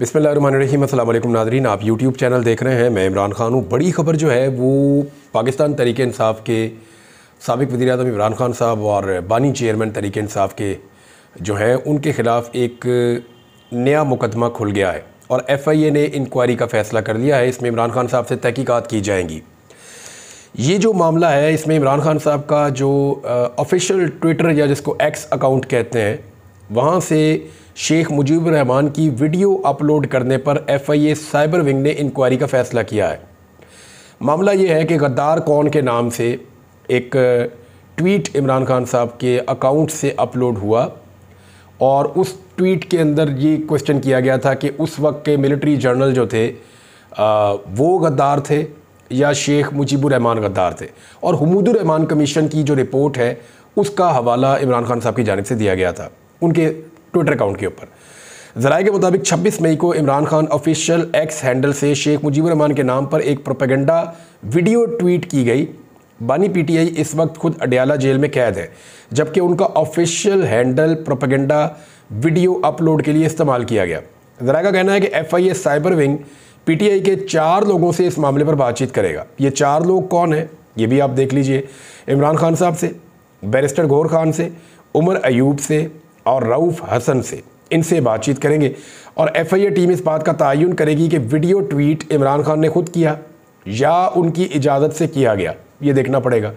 बिसमीम अल्लाम नाजरीन आप यूट्यूब चैनल देख रहे हैं मैं इमरान खान हूँ बड़ी खबर जो है वो पाकिस्तान तरीके इंसाफ के सबक वजी अजम इमरान खान साहब और बानी चेयरमैन तरीके इंसाफ के जो हैं उनके ख़िलाफ़ एक नया मुकदमा खुल गया है और एफ़ आई ए ने इंक्वायरी का फ़ैसला कर लिया है इसमें इमरान खान साहब से तहकीक़ात की जाएंगी ये जो मामला है इसमें इमरान खान साहब का जो ऑफिशियल ट्विटर या जिसको एक्स अकाउंट कहते हैं वहाँ से शेख मुजीब रहमान की वीडियो अपलोड करने पर एफआईए साइबर विंग ने इंक्वायरी का फैसला किया है मामला ये है कि गद्दार कौन के नाम से एक ट्वीट इमरान खान साहब के अकाउंट से अपलोड हुआ और उस ट्वीट के अंदर ये क्वेश्चन किया गया था कि उस वक्त के मिलिट्री जर्नल जो थे आ, वो गद्दार थे या शेख मुजीबरहमान गद्दार थे और हमूदुररहमान कमीशन की जो रिपोर्ट है उसका हवाला इमरान खान साहब की जानब से दिया गया था उनके ट्विटर अकाउंट के ऊपर जराए के मुताबिक 26 मई को Imran Khan official X handle से शेख मुजीबुर रहमान के नाम पर एक प्रोपेगेंडा वीडियो ट्वीट की गई बानी पीटीआई इस वक्त खुद अडयाला जेल में कैद है जबकि उनका official handle propaganda video upload के लिए इस्तेमाल किया गया जराये का कहना है कि F I A cyber wing PTI के चार लोगों से इस मामले पर बातचीत करेगा ये चार लोग कौन हैं ये भी आप देख लीजिए इमरान खान साहब से बैरिस्टर गौर खान से उमर अयूब से और रऊफ़ हसन से इनसे बातचीत करेंगे और एफ टीम इस बात का तयन करेगी कि वीडियो ट्वीट इमरान खान ने खुद किया या उनकी इजाज़त से किया गया ये देखना पड़ेगा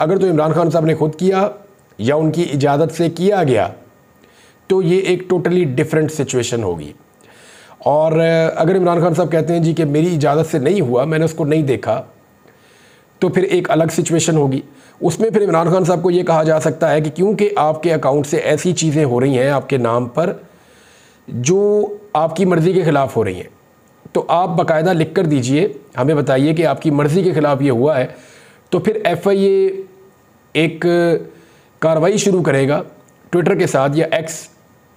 अगर तो इमरान खान साहब ने खुद किया या उनकी इजाज़त से किया गया तो ये एक टोटली डिफरेंट सिचुएशन होगी और अगर इमरान खान साहब कहते हैं जी कि मेरी इजाज़त से नहीं हुआ मैंने उसको नहीं देखा तो फिर एक अलग सिचुएशन होगी उसमें फिर इमरान खान साहब को ये कहा जा सकता है कि क्योंकि आपके अकाउंट से ऐसी चीज़ें हो रही हैं आपके नाम पर जो आपकी मर्ज़ी के ख़िलाफ़ हो रही हैं तो आप बाकायदा लिख कर दीजिए हमें बताइए कि आपकी मर्ज़ी के ख़िलाफ़ ये हुआ है तो फिर एफ़ आई ए एक कार्रवाई शुरू करेगा ट्विटर के साथ या एक्स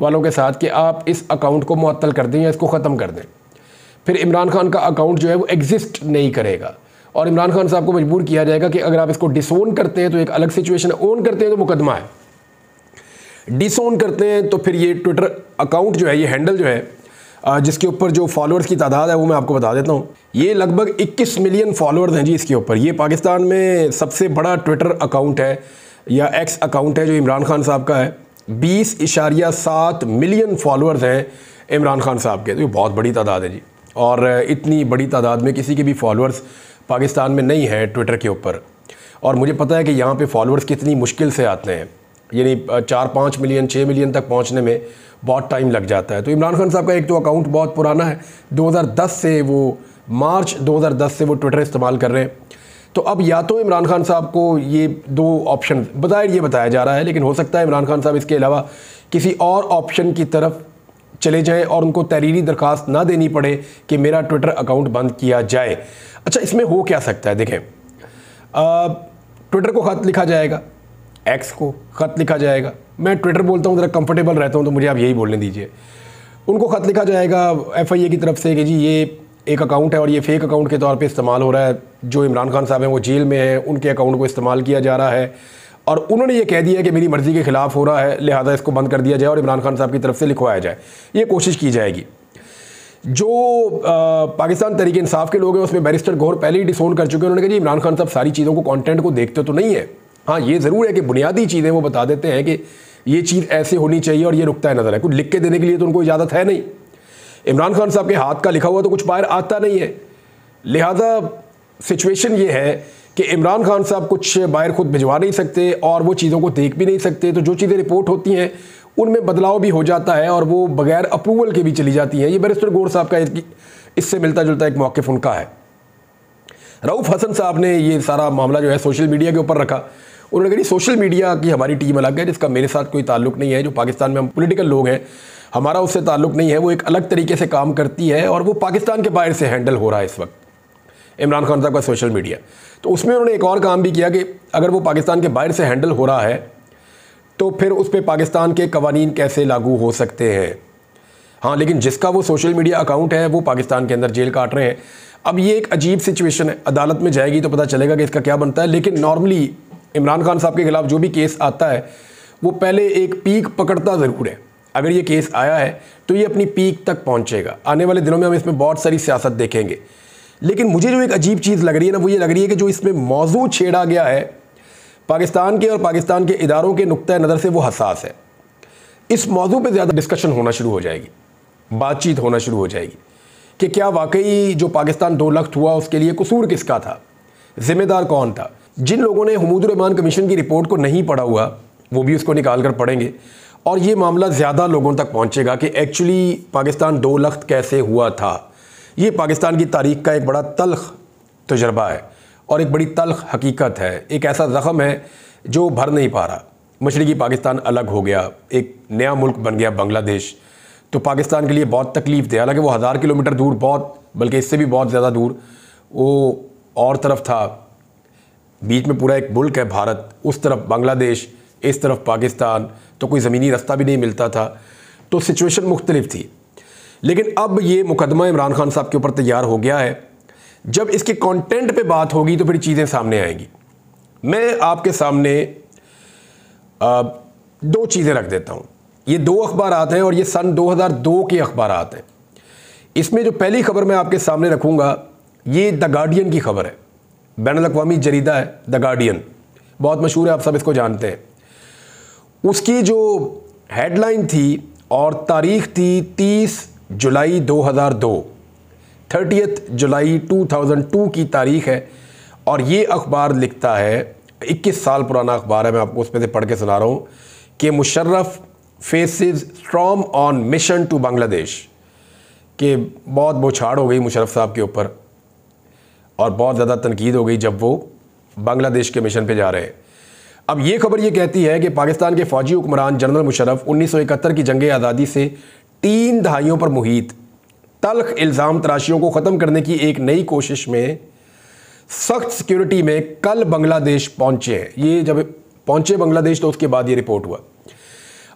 वालों के साथ कि आप इस अकाउंट को मअतल कर दें या इसको ख़त्म कर दें फिर इमरान खान का अकाउंट जो है वो एग्ज़िस्ट नहीं करेगा और इमरान खान साहब को मजबूर किया जाएगा कि अगर आप इसको डिसोन करते हैं तो एक अलग सिचुएशन ओन करते हैं तो मुकदमा है डिसोन करते हैं तो फिर ये ट्विटर अकाउंट जो है ये हैंडल जो है जिसके ऊपर जो फॉलोअर्स की तादाद है वो मैं आपको बता देता हूँ ये लगभग 21 मिलियन फॉलोअर्स हैं जी इसके ऊपर ये पाकिस्तान में सबसे बड़ा ट्विटर अकाउंट है या एक्स अकाउंट है जो इमरान खान साहब का है बीस इशारिया सात मिलियन फॉलोअर्स हैं इमरान खान साहब के तो ये बहुत बड़ी तादाद है जी और इतनी बड़ी तादाद में किसी के भी फॉलोअर्स पाकिस्तान में नहीं है ट्विटर के ऊपर और मुझे पता है कि यहाँ पे फॉलोअर्स कितनी मुश्किल से आते हैं यानी चार पाँच मिलियन छः मिलियन तक पहुँचने में बहुत टाइम लग जाता है तो इमरान खान साहब का एक तो अकाउंट बहुत पुराना है 2010 से वो मार्च 2010 से वो ट्विटर इस्तेमाल कर रहे हैं तो अब या तो इमरान खान साहब को ये दो ऑप्शन बज़ाहिर ये बताया जा रहा है लेकिन हो सकता है इमरान खान साहब इसके अलावा किसी और ऑप्शन की तरफ चले जाएं और उनको तहरीरी दरख्वास्त ना देनी पड़े कि मेरा ट्विटर अकाउंट बंद किया जाए अच्छा इसमें हो क्या सकता है देखें ट्विटर को ख़त लिखा जाएगा एक्स को ख़त लिखा जाएगा मैं ट्विटर बोलता हूँ ज़रा कंफर्टेबल रहता हूँ तो मुझे आप यही बोलने दीजिए उनको ख़त लिखा जाएगा एफ की तरफ से कि जी ये एक अकाउंट है और ये फेक अकाउंट के तौर पे इस्तेमाल हो रहा है जो इमरान खान साहब हैं वो जेल में हैं उनके अकाउंट को इस्तेमाल किया जा रहा है और उन्होंने ये कह दिया कि मेरी मर्ज़ी के ख़िलाफ़ हो रहा है लिहाजा इसको बंद कर दिया जाए और इमरान खान साहब की तरफ से लिखवाया जाए ये कोशिश की जाएगी जो पाकिस्तान तरीके इंसाफ के लोग हैं उसमें बैरिस्टर गौर पहले ही डिसोन कर चुके हैं उन्होंने कहा जी इमरान खान साहब सारी चीज़ों को कंटेंट को देखते तो नहीं है हाँ ये ज़रूर है कि बुनियादी चीज़ें वो बता देते हैं कि ये चीज़ ऐसे होनी चाहिए और ये रुकता है नज़र है कुछ लिख के देने के लिए तो उनको इजाज़त है नहीं इमरान खान साहब के हाथ का लिखा हुआ तो कुछ बाहर आता नहीं है लिहाजा सिचुएशन ये है कि इमरान खान साहब कुछ बाहर खुद भिजवा नहीं सकते और वो चीज़ों को देख भी नहीं सकते तो जो चीज़ें रिपोर्ट होती हैं उनमें बदलाव भी हो जाता है और वो बगैर अप्रूवल के भी चली जाती है ये बैरिस्टर गोर साहब का इससे मिलता जुलता एक मौकफ़ उनका है रऊफ़ हसन साहब ने ये सारा मामला जो है सोशल मीडिया के ऊपर रखा उन्होंने कहा सोशल मीडिया की हमारी टीम अलग है जिसका मेरे साथ कोई ताल्लुक नहीं है जो पाकिस्तान में हम पोलिटिकल लोग हैं हमारा उससे ताल्लुक नहीं है वो एक अलग तरीके से काम करती है और वो पाकिस्तान के बाहर से हैंडल हो रहा है इस वक्त इमरान खान साहब का सोशल मीडिया तो उसमें उन्होंने एक और काम भी किया कि अगर वो पाकिस्तान के बाहर से हैंडल हो रहा है तो फिर उस पर पाकिस्तान के कवानीन कैसे लागू हो सकते हैं हाँ लेकिन जिसका वो सोशल मीडिया अकाउंट है वो पाकिस्तान के अंदर जेल काट रहे हैं अब ये एक अजीब सिचुएशन है अदालत में जाएगी तो पता चलेगा कि इसका क्या बनता है लेकिन नॉर्मली इमरान खान साहब के खिलाफ जो भी केस आता है वो पहले एक पीक पकड़ता ज़रूर है अगर ये केस आया है तो ये अपनी पीक तक पहुँचेगा आने वाले दिनों में हम इसमें बहुत सारी सियासत देखेंगे लेकिन मुझे जो एक अजीब चीज़ लग रही है ना वो ये लग रही है कि जो इसमें मौजू छेड़ा गया है पाकिस्तान के और पाकिस्तान के इदारों के नुक़ नज़र से वो हसास है इस मौजू पर ज़्यादा डिस्कशन होना शुरू हो जाएगी बातचीत होना शुरू हो जाएगी कि क्या वाकई जो पाकिस्तान दो लख्त हुआ उसके लिए कसूर किसका था ज़िम्मेदार कौन था जिन लोगों ने हमूदरमान कमीशन की रिपोर्ट को नहीं पढ़ा हुआ वो भी उसको निकाल कर पढ़ेंगे और ये मामला ज़्यादा लोगों तक पहुँचेगा कि एक्चुअली पाकिस्तान दो लख्त कैसे हुआ था ये पाकिस्तान की तारीख का एक बड़ा तलख तजर्बा है और एक बड़ी तलख हकीकत है एक ऐसा ज़ख़म है जो भर नहीं पा रहा मशरक़ी पाकिस्तान अलग हो गया एक नया मुल्क बन गया बांग्लादेश तो पाकिस्तान के लिए बहुत तकलीफ़ थे हालांकि वो हज़ार किलोमीटर दूर बहुत बल्कि इससे भी बहुत ज़्यादा दूर वो और तरफ था बीच में पूरा एक मुल्क है भारत उस तरफ बांग्लादेश इस तरफ पाकिस्तान तो कोई ज़मीनी रास्ता भी नहीं मिलता था तो सिचुएशन मुख्तलिफ थी लेकिन अब ये मुकदमा इमरान खान साहब के ऊपर तैयार हो गया है जब इसके कंटेंट पे बात होगी तो फिर चीज़ें सामने आएंगी मैं आपके सामने आ, दो चीज़ें रख देता हूँ ये दो अखबार आते हैं और ये सन 2002 के अखबार आते हैं इसमें जो पहली खबर मैं आपके सामने रखूँगा ये द गार्डियन की खबर है बैन अवी जरीदा है द गार्डियन बहुत मशहूर है आप सब इसको जानते हैं उसकी जो हेडलाइन थी और तारीख थी 30 जुलाई 2002 थर्टियथ जुलाई 2002 की तारीख है और ये अखबार लिखता है 21 साल पुराना अखबार है मैं आपको उसमें से पढ़ के सुना रहा हूँ कि Musharraf faces storm on mission to Bangladesh के बहुत बौछाड़ हो गई मुशर्रफ साहब के ऊपर और बहुत ज़्यादा तनकीद हो गई जब वो बांग्लादेश के मिशन पर जा रहे हैं अब ये खबर ये कहती है कि पाकिस्तान के फ़ौजी हुक्मरान जनरल सौ इकहत्तर की जंग आज़ादी से तीन दहाइयों पर मुहित तलख इल्ज़ाम तराशियों को ख़त्म करने की एक नई कोशिश में सख्त सिक्योरिटी में कल बांग्लादेश पहुंचे हैं ये जब पहुंचे बांग्लादेश तो उसके बाद ये रिपोर्ट हुआ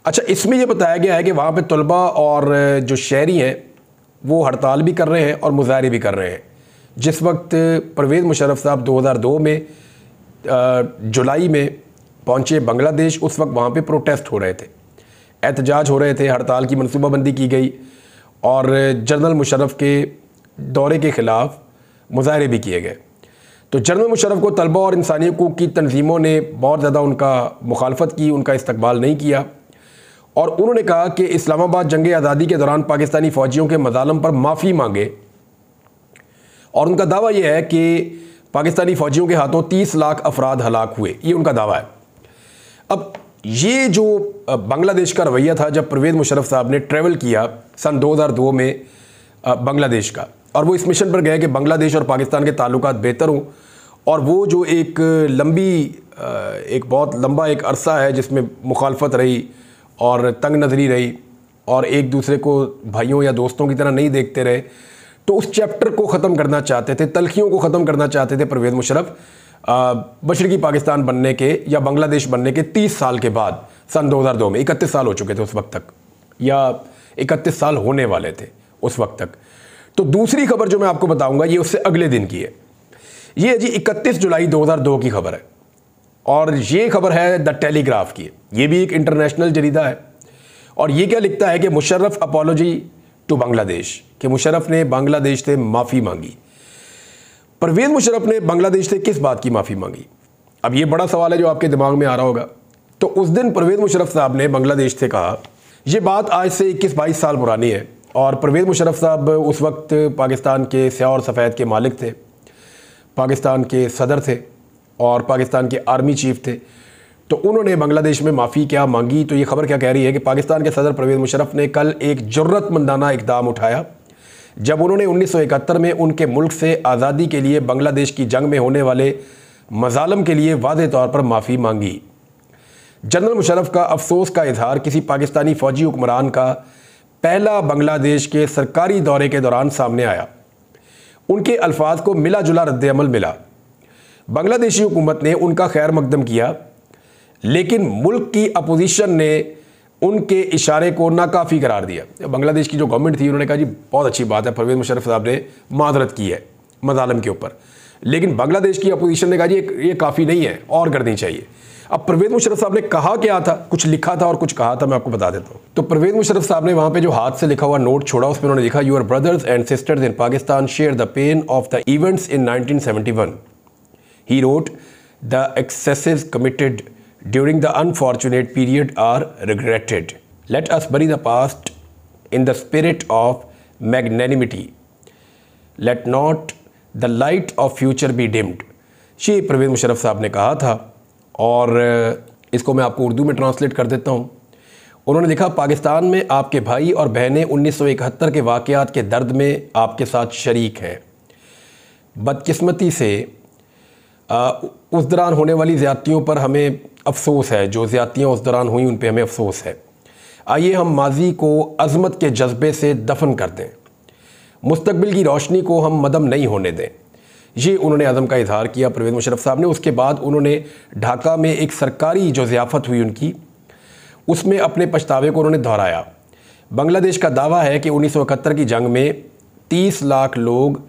अच्छा इसमें यह बताया गया है कि वहाँ पर तलबा और जो शहरी हैं वो हड़ताल भी कर रहे हैं और मुजाहरे भी कर रहे हैं जिस वक्त परवेज़ मुशरफ साहब 2002 में जुलाई में पहुँचे बांग्लादेश उस वक्त वहाँ पर प्रोटेस्ट हो रहे थे एहतजाज हो रहे थे हड़ताल की मनसूबाबंदी की गई और जनरल मुशरफ के दौरे के ख़िलाफ़ मुजाहरे भी किए गए तो जनरल मुशरफ को तलबा और इंसानी हकूक़ की तनजीमों ने बहुत ज़्यादा उनका मुखालफत की उनका इस्तबाल नहीं किया और उन्होंने कहा कि इस्लामाबाद जंग आज़ादी के दौरान पाकिस्तानी फ़ौजियों के मजालम पर माफ़ी मांगे और उनका दावा यह है कि पाकिस्तानी फ़ौजियों के हाथों तीस लाख अफराद हलाक हुए ये उनका दावा है अब ये जो बांग्लादेश का रवैया था जब परवेज मुशरफ साहब ने ट्रैवल किया सन 2002 में बांग्लादेश का और वो इस मिशन पर गए कि बांग्लादेश और पाकिस्तान के ताल्लुक बेहतर हों और वो जो एक लंबी एक बहुत लंबा एक अरसा है जिसमें मुखालफत रही और तंग नजरी रही और एक दूसरे को भाइयों या दोस्तों की तरह नहीं देखते रहे तो उस चैप्टर को ख़त्म करना चाहते थे तलखियों को ख़त्म करना चाहते थे परवेज़ मुशरफ़ मशरकी पाकिस्तान बनने के या बांग्लादेश बनने के 30 साल के बाद सन 2002 में इकतीस साल हो चुके थे उस वक्त तक या इकतीस साल होने वाले थे उस वक्त तक तो दूसरी खबर जो मैं आपको बताऊंगा ये उससे अगले दिन की है ये जी 31 जुलाई 2002 की खबर है और ये खबर है द टेलीग्राफ की ये भी एक इंटरनेशनल जरीदा है और ये क्या लिखता है कि मुशर्रफ अपोलोजी टू बांग्लादेश कि मुशर्रफ ने बांग्लादेश से माफ़ी मांगी परवेज मुशरफ ने बांग्लादेश से किस बात की माफ़ी मांगी अब ये बड़ा सवाल है जो आपके दिमाग में आ रहा होगा तो उस दिन परवेज मुशरफ साहब ने बांग्लादेश से कहा यह बात आज से इक्कीस बाईस साल पुरानी है और परवेज मुशरफ साहब उस वक्त पाकिस्तान के स्या और सफ़ैद के मालिक थे पाकिस्तान के सदर थे और पाकिस्तान के आर्मी चीफ थे तो उन्होंने बांग्लादेश में माफ़ी क्या मांगी तो ये खबर क्या कह रही है कि पाकिस्तान के सदर परवेज मुशरफ ने कल एक जरूरतमंदाना इकदाम उठाया जब उन्होंने 1971 में उनके मुल्क से आज़ादी के लिए बांग्लादेश की जंग में होने वाले मजालम के लिए वाज तौर पर माफ़ी मांगी जनरल मुशरफ का अफसोस का इजहार किसी पाकिस्तानी फ़ौजी हुक्मरान का पहला बांग्लादेश के सरकारी दौरे के दौरान सामने आया उनके अल्फाज को मिला जुला रद्दमल मिला बांग्लादेशी हुकूमत ने उनका खैर मकदम किया लेकिन मुल्क की अपोजिशन ने उनके इशारे को नाकाफ़ी करार दिया बांग्लादेश की जो गवर्नमेंट थी उन्होंने कहा जी बहुत अच्छी बात है परवेज मुशरफ साहब ने माजरत की है मजालम के ऊपर लेकिन बांग्लादेश की अपोजिशन ने कहा जी ये काफ़ी नहीं है और करनी चाहिए अब परवेज मुशरफ साहब ने कहा क्या था कुछ लिखा था और कुछ कहा था मैं आपको बता देता हूँ तो परवेज मुशरफ साहब ने वहाँ पे जो हाथ से लिखा हुआ नोट छोड़ा उसमें उन्होंने लिखा your brothers and sisters in Pakistan share the pain of the events in 1971 he wrote the excessive committed during the unfortunate period are regretted. Let us bury the past in the spirit of magnanimity. Let not the light of future be dimmed. ये परवेज मुशरफ साहब ने कहा था और इसको मैं आपको उर्दू में ट्रांसलेट कर देता हूँ उन्होंने लिखा पाकिस्तान में आपके भाई और बहनें 1971 के वाक़ात के दर्द में आपके साथ शरीक हैं बदकिस्मती से उस दौरान होने वाली ज़्यादतियों पर हमें अफसोस है जो ज़्यादतियाँ उस दौरान हुई उन पर हमें अफसोस है आइए हम माजी को अजमत के जज्बे से दफन कर दें मुस्तबिल की रोशनी को हम मदम नहीं होने दें ये उन्होंने अज़म का इजहार किया परवेज़ मुशरफ साहब ने उसके बाद उन्होंने ढाका में एक सरकारी जो ज़ियाफ़त हुई उनकी उसमें अपने पछतावे को उन्होंने दोहराया बांग्लादेश का दावा है कि उन्नीस सौ इकहत्तर की जंग में तीस लाख लोग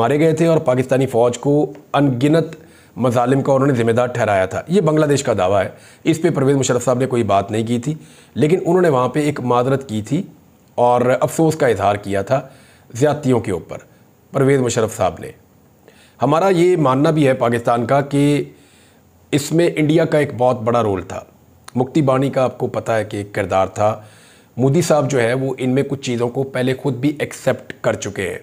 मारे गए थे और पाकिस्तानी फ़ौज को अनगिनत मजालिम का उन्होंने जिम्मेदार ठहराया था ये बांग्लादेश का दावा है इस पर परवेज़ मुशरफ साहब ने कोई बात नहीं की थी लेकिन उन्होंने वहाँ पर एक मादरत की थी और अफसोस का इजहार किया था ज़्यादतियों के ऊपर परवेज़ मुशरफ साहब ने हमारा ये मानना भी है पाकिस्तान का कि इसमें इंडिया का एक बहुत बड़ा रोल था मुक्ति बाणी का आपको पता है कि एक किरदार था मोदी साहब जो है वो इनमें कुछ चीज़ों को पहले खुद भी एक्सेप्ट कर चुके हैं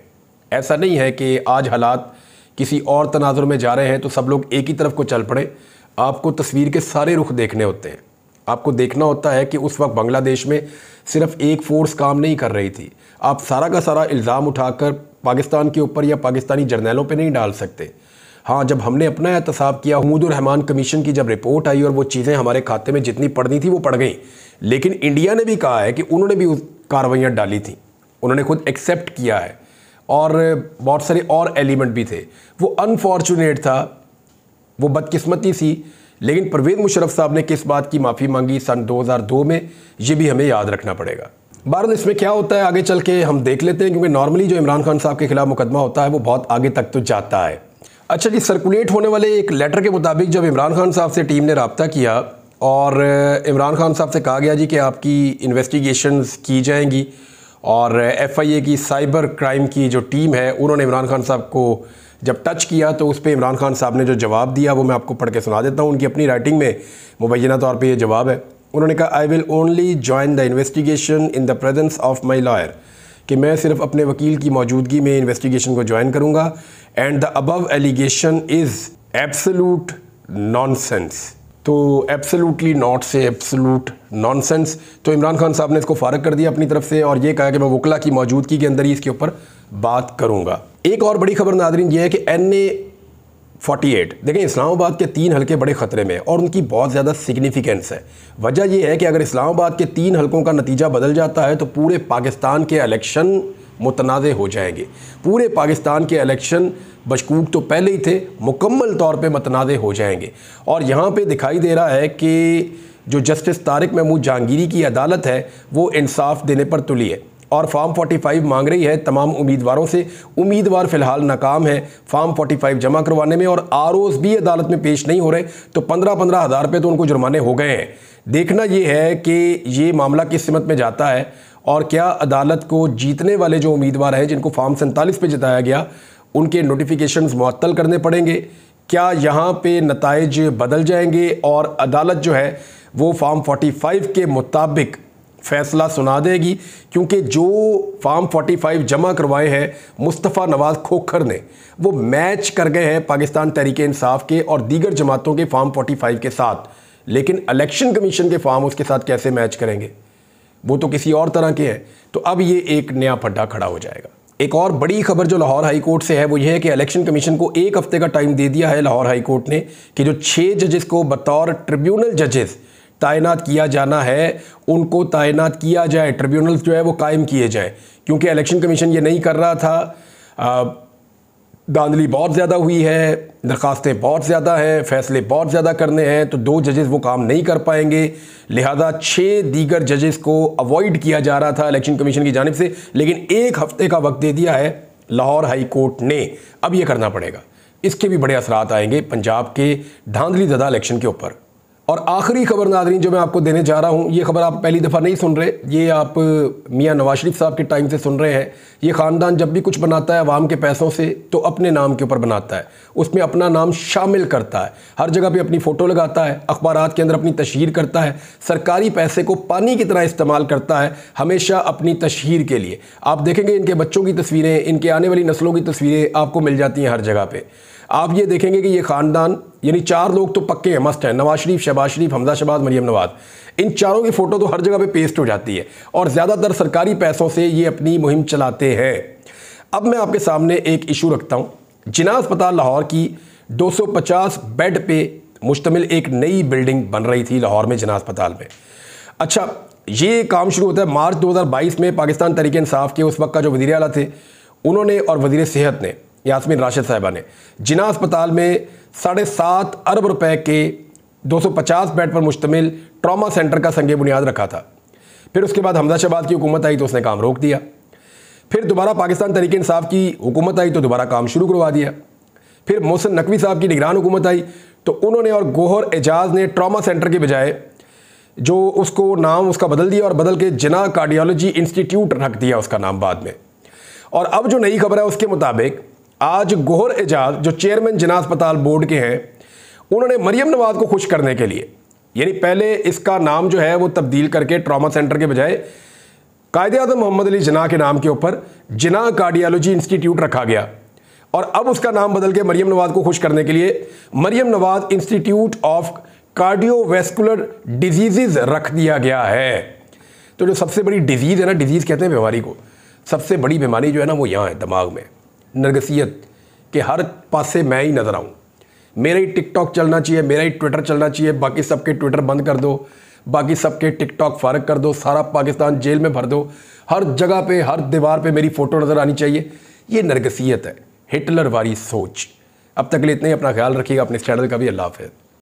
ऐसा नहीं है कि आज हालात किसी और तनाजुर में जा रहे हैं तो सब लोग एक ही तरफ को चल पड़े आपको तस्वीर के सारे रुख देखने होते हैं आपको देखना होता है कि उस वक्त बांग्लादेश में सिर्फ एक फोर्स काम नहीं कर रही थी आप सारा का सारा इल्ज़ाम उठाकर पाकिस्तान के ऊपर या पाकिस्तानी जर्नैलों पर नहीं डाल सकते हाँ जब हमने अपना एहतसाब किया रहमान कमीशन की जब रिपोर्ट आई और वो चीज़ें हमारे खाते में जितनी पड़नी थी वो पड़ गई लेकिन इंडिया ने भी कहा है कि उन्होंने भी कार्रवाइयाँ डाली थी उन्होंने खुद एक्सेप्ट किया है और बहुत सारे और एलिमेंट भी थे वो अनफॉर्चुनेट था वो बदकिस्मती सी लेकिन परवेज़ मुशरफ साहब ने किस बात की माफ़ी मांगी सन 2002 में ये भी हमें याद रखना पड़ेगा बहरहाल इसमें क्या होता है आगे चल के हम देख लेते हैं क्योंकि नॉर्मली जो इमरान खान साहब के खिलाफ मुकदमा होता है वो बहुत आगे तक तो जाता है अच्छा जी सर्कुलेट होने वाले एक लेटर के मुताबिक जब इमरान खान साहब से टीम ने रबता किया और इमरान खान साहब से कहा गया जी कि आपकी इन्वेस्टिगेशन की जाएंगी और एफआईए की साइबर क्राइम की जो टीम है उन्होंने इमरान खान साहब को जब टच किया तो उस पर इमरान खान साहब ने जो जवाब दिया वो मैं आपको पढ़ के सुना देता हूँ उनकी अपनी राइटिंग में मुबैना तौर पर यह जवाब है उन्होंने कहा I will only join the investigation in the presence of my lawyer कि मैं सिर्फ अपने वकील की मौजूदगी में इन्वेस्टिगेशन को ज्वाइन करूँगा and the above allegation is absolute nonsense तो एब्सोल्युटली नॉट से एब्सोल्यूट नॉनसेंस तो इमरान खान साहब ने इसको फारग कर दिया अपनी तरफ से और ये कहा कि मैं वकला की मौजूदगी के अंदर ही इसके ऊपर बात करूँगा एक और बड़ी खबर नादरीन ये है कि एन ए फोर्टी एट देखें इस्लामाबाद के तीन हलके बड़े ख़तरे में हैं और उनकी बहुत ज़्यादा सिग्निफिकेंस है वजह यह है कि अगर इस्लामाबाद के तीन हलकों का नतीजा बदल जाता है तो पूरे पाकिस्तान के इलेक्शन मुतनाज़ हो जाएंगे पूरे पाकिस्तान के इलेक्शन बशकूक तो पहले ही थे मुकम्मल तौर पर मतनाज़ हो जाएंगे और यहाँ पर दिखाई दे रहा है कि जो जस्टिस तारिक महमूद जहांगीरी की अदालत है वो इंसाफ देने पर तुली है और फार्म 45 मांग रही है तमाम उम्मीदवारों से उम्मीदवार फिलहाल नाकाम है फार्म 45 जमा करवाने में और आर भी अदालत में पेश नहीं हो रहे तो पंद्रह पंद्रह हज़ार रुपये तो उनको जुर्माने हो गए हैं देखना ये है कि ये मामला किस समत में जाता है और क्या अदालत को जीतने वाले जो उम्मीदवार हैं जिनको फार्म सैंतालीस पे जिताया गया उनके नोटिफिकेशन मअतल करने पड़ेंगे क्या यहाँ पे नतज बदल जाएंगे और अदालत जो है वो फार्म 45 के मुताबिक फैसला सुना देगी क्योंकि जो फार्म 45 जमा करवाए हैं मुस्तफ़ा नवाज़ खोखर ने वो मैच कर गए हैं पाकिस्तान तहरीक इंसाफ के और दीगर जमातों के फार्म 45 के साथ लेकिन इलेक्शन कमीशन के फार्म उसके साथ कैसे मैच करेंगे वो तो किसी और तरह के हैं तो अब ये एक नया फड्डा खड़ा हो जाएगा एक और बड़ी खबर जो लाहौर हाई कोर्ट से है वो ये है कि इलेक्शन कमीशन को एक हफ्ते का टाइम दे दिया है लाहौर हाई कोर्ट ने कि जो छः जजेस को बतौर ट्रिब्यूनल जजेस तैनात किया जाना है उनको तैनात किया जाए ट्रिब्यूनल्स जो है वो कायम किए जाएँ क्योंकि इलेक्शन कमीशन ये नहीं कर रहा था धांधली बहुत ज़्यादा हुई है दरख्वास्तें बहुत ज़्यादा हैं फैसले बहुत ज़्यादा करने हैं तो दो जजेस वो काम नहीं कर पाएंगे लिहाजा छः दीगर जजेस को अवॉइड किया जा रहा था इलेक्शन कमीशन की जानब से लेकिन एक हफ्ते का वक्त दे दिया है लाहौर हाई कोर्ट ने अब ये करना पड़ेगा इसके भी बड़े असरात आएंगे पंजाब के धांधली ज़दा इलेक्शन के ऊपर और आखिरी खबर नादरी जो मैं आपको देने जा रहा हूँ ये खबर आप पहली दफ़ा नहीं सुन रहे ये आप मियाँ नवाज शरीफ साहब के टाइम से सुन रहे हैं ये ख़ानदान जब भी कुछ बनाता है अवाम के पैसों से तो अपने नाम के ऊपर बनाता है उसमें अपना नाम शामिल करता है हर जगह पे अपनी फ़ोटो लगाता है अखबार के अंदर अपनी तशहर करता है सरकारी पैसे को पानी की तरह इस्तेमाल करता है हमेशा अपनी तशहर के लिए आप देखेंगे इनके बच्चों की तस्वीरें इनके आने वाली नस्लों की तस्वीरें आपको मिल जाती हैं हर जगह पर आप ये देखेंगे कि ये ख़ानदान यानी चार लोग तो पक्के हैं मस्त हैं नवाज शरीफ शहबाज शरीफ हमजा शहबाज मरीम नवाज इन चारों की फ़ोटो तो हर जगह पे पेस्ट हो जाती है और ज़्यादातर सरकारी पैसों से ये अपनी मुहिम चलाते हैं अब मैं आपके सामने एक इशू रखता हूँ जिना अस्पताल लाहौर की 250 बेड पे मुश्तमिल एक नई बिल्डिंग बन रही थी लाहौर में जिना अस्पताल में अच्छा ये काम शुरू होता है मार्च 2022 में पाकिस्तान तरीके इंसाफ के उस वक्त का जो वजी अला थे उन्होंने और वजीर सेहत ने यासमीन राशिद साहिबा ने जिना अस्पताल में साढ़े सात अरब रुपए के 250 बेड पर मुश्तमिल ट्रामा सेंटर का संगे बुनियाद रखा था फिर उसके बाद हमजा शहबाद की हुकूमत आई तो उसने काम रोक दिया फिर दोबारा पाकिस्तान तरीके इंसाफ की हुकूमत आई तो दोबारा काम शुरू करवा दिया फिर मोहसिन नकवी साहब की निगरान हुकूमत आई तो उन्होंने और गोहर एजाज ने ट्रामा सेंटर के बजाय जो उसको नाम उसका बदल दिया और बदल के जिना कार्डियोलॉजी इंस्टीट्यूट रख दिया उसका नाम बाद में और अब जो नई खबर है उसके मुताबिक आज गोहर एजाज जो चेयरमैन जिना अस्पताल बोर्ड के हैं उन्होंने मरियम नवाज को खुश करने के लिए यानी पहले इसका नाम जो है वो तब्दील करके ट्रामा सेंटर के बजाय कायद अजम मोहम्मद अली जना के नाम के ऊपर जना कार्डियालॉजी इंस्टीट्यूट रखा गया और अब उसका नाम बदल के मरियम नवाज को खुश करने के लिए Maryam Nawaz institute of cardiovascular diseases रख दिया गया है तो जो सबसे बड़ी डिजीज़ है ना डिजीज़ कहते हैं बीमारी को सबसे बड़ी बीमारी जो है ना वो यहाँ है दिमाग में नरगसीयत कि हर पासे मैं ही नज़र आऊँ मेरा ही टिकटॉक चलना चाहिए मेरा ही ट्विटर चलना चाहिए बाकी सबके ट्विटर बंद कर दो बाकी सबके टिकटॉक फारग कर दो सारा पाकिस्तान जेल में भर दो हर जगह पे हर दीवार पे मेरी फ़ोटो नज़र आनी चाहिए ये नरगसीयत है हिटलर वाली सोच अब तक के लिए अपना ख्याल रखिएगा अपने चैनल का भी अल्लाह हाफ़